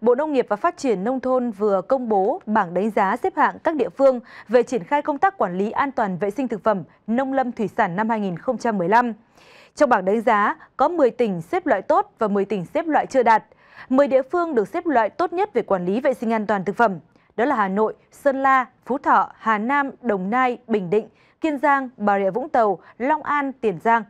Bộ Nông nghiệp và Phát triển Nông thôn vừa công bố bảng đánh giá xếp hạng các địa phương về triển khai công tác quản lý an toàn vệ sinh thực phẩm nông lâm thủy sản năm 2015. Trong bảng đánh giá, có 10 tỉnh xếp loại tốt và 10 tỉnh xếp loại chưa đạt. 10 địa phương được xếp loại tốt nhất về quản lý vệ sinh an toàn thực phẩm. Đó là Hà Nội, Sơn La, Phú Thọ, Hà Nam, Đồng Nai, Bình Định, Kiên Giang, Bà Rịa Vũng Tàu, Long An, Tiền Giang.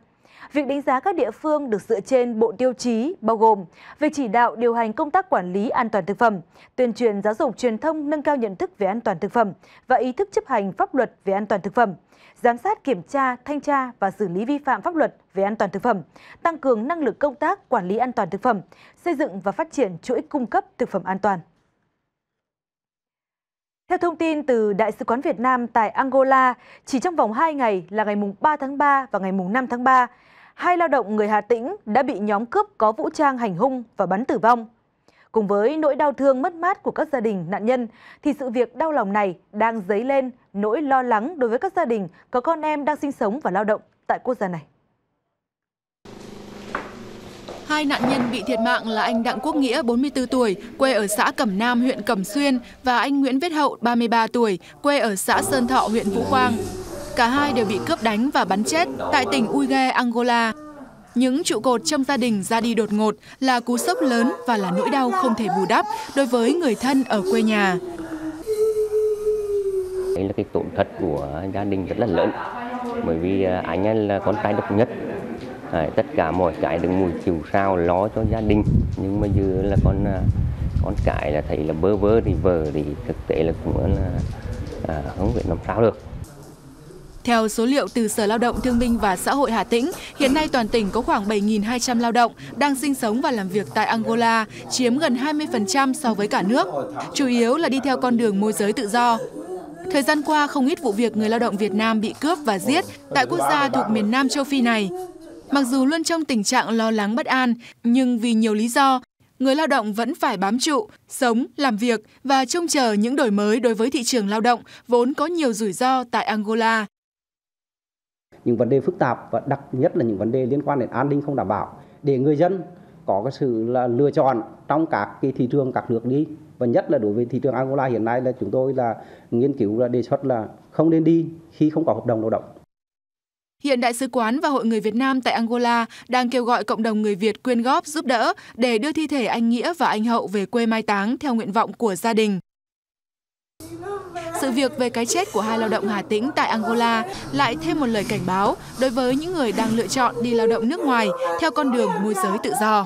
Việc đánh giá các địa phương được dựa trên bộ tiêu chí bao gồm việc chỉ đạo điều hành công tác quản lý an toàn thực phẩm, tuyên truyền giáo dục truyền thông nâng cao nhận thức về an toàn thực phẩm và ý thức chấp hành pháp luật về an toàn thực phẩm, giám sát kiểm tra, thanh tra và xử lý vi phạm pháp luật về an toàn thực phẩm, tăng cường năng lực công tác quản lý an toàn thực phẩm, xây dựng và phát triển chuỗi cung cấp thực phẩm an toàn. Theo thông tin từ Đại sứ quán Việt Nam tại Angola, chỉ trong vòng 2 ngày là ngày mùng 3 tháng 3 và ngày mùng 5 tháng 3, hai lao động người Hà Tĩnh đã bị nhóm cướp có vũ trang hành hung và bắn tử vong. Cùng với nỗi đau thương mất mát của các gia đình nạn nhân, thì sự việc đau lòng này đang dấy lên nỗi lo lắng đối với các gia đình có con em đang sinh sống và lao động tại quốc gia này. Hai nạn nhân bị thiệt mạng là anh Đặng Quốc Nghĩa, 44 tuổi, quê ở xã Cẩm Nam, huyện Cẩm Xuyên và anh Nguyễn Viết Hậu, 33 tuổi, quê ở xã Sơn Thọ, huyện Vũ Quang. Cả hai đều bị cướp đánh và bắn chết tại tỉnh Uige, Angola. Những trụ cột trong gia đình ra đi đột ngột là cú sốc lớn và là nỗi đau không thể bù đắp đối với người thân ở quê nhà. Đây là cái tổn thất của gia đình rất là lớn bởi vì à, anh ấy là con trai độc nhất à, tất cả mọi cái đừng mùi chiều sao lo cho gia đình nhưng mà giờ là con à, con cái là thấy là bơ vơ thì vợ thì thực tế là cũng là à, không biết làm sao được theo số liệu từ Sở Lao động Thương binh và Xã hội Hà Tĩnh, hiện nay toàn tỉnh có khoảng 7.200 lao động đang sinh sống và làm việc tại Angola, chiếm gần 20% so với cả nước, chủ yếu là đi theo con đường môi giới tự do. Thời gian qua, không ít vụ việc người lao động Việt Nam bị cướp và giết tại quốc gia thuộc miền Nam châu Phi này. Mặc dù luôn trong tình trạng lo lắng bất an, nhưng vì nhiều lý do, người lao động vẫn phải bám trụ, sống, làm việc và trông chờ những đổi mới đối với thị trường lao động vốn có nhiều rủi ro tại Angola. Những vấn đề phức tạp và đặc nhất là những vấn đề liên quan đến an ninh không đảm bảo để người dân có cái sự là lựa chọn trong các cái thị trường các nước đi và nhất là đối với thị trường Angola hiện nay là chúng tôi là nghiên cứu là đề xuất là không nên đi khi không có hợp đồng lao động. Hiện Đại sứ quán và Hội người Việt Nam tại Angola đang kêu gọi cộng đồng người Việt quyên góp giúp đỡ để đưa thi thể anh Nghĩa và anh Hậu về quê mai táng theo nguyện vọng của gia đình. Sự việc về cái chết của hai lao động Hà Tĩnh tại Angola lại thêm một lời cảnh báo đối với những người đang lựa chọn đi lao động nước ngoài theo con đường môi giới tự do.